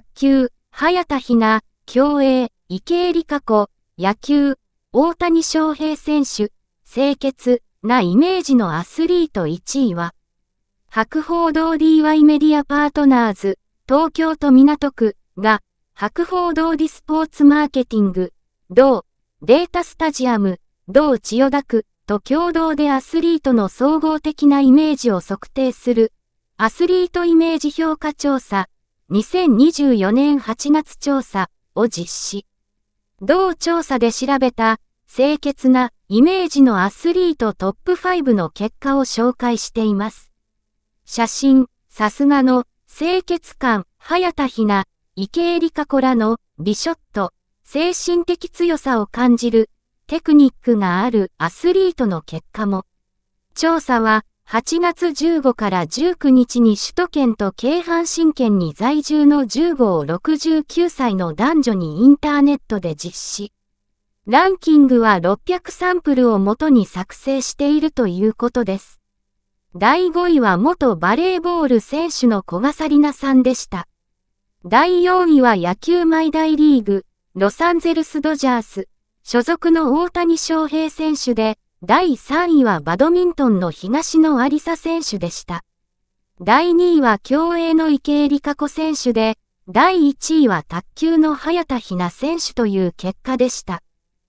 卓球、早田ひな、競泳、池江璃花子、野球、大谷翔平選手、清潔なイメージのアスリート1位は、白報堂 DY メディアパートナーズ、東京都港区が、白報堂ディスポーツマーケティング、同、データスタジアム、同千代田区と共同でアスリートの総合的なイメージを測定する、アスリートイメージ評価調査、2024年8月調査を実施。同調査で調べた清潔なイメージのアスリートトップ5の結果を紹介しています。写真、さすがの清潔感、早田ひな、池江里香子らのビショット、精神的強さを感じるテクニックがあるアスリートの結果も。調査は8月15から19日に首都圏と京阪神圏に在住の15を69歳の男女にインターネットで実施。ランキングは600サンプルをもとに作成しているということです。第5位は元バレーボール選手の小笠里奈さんでした。第4位は野球毎大リーグ、ロサンゼルスドジャース、所属の大谷翔平選手で、第3位はバドミントンの東野有沙選手でした。第2位は競泳の池江璃花子選手で、第1位は卓球の早田ひな選手という結果でした。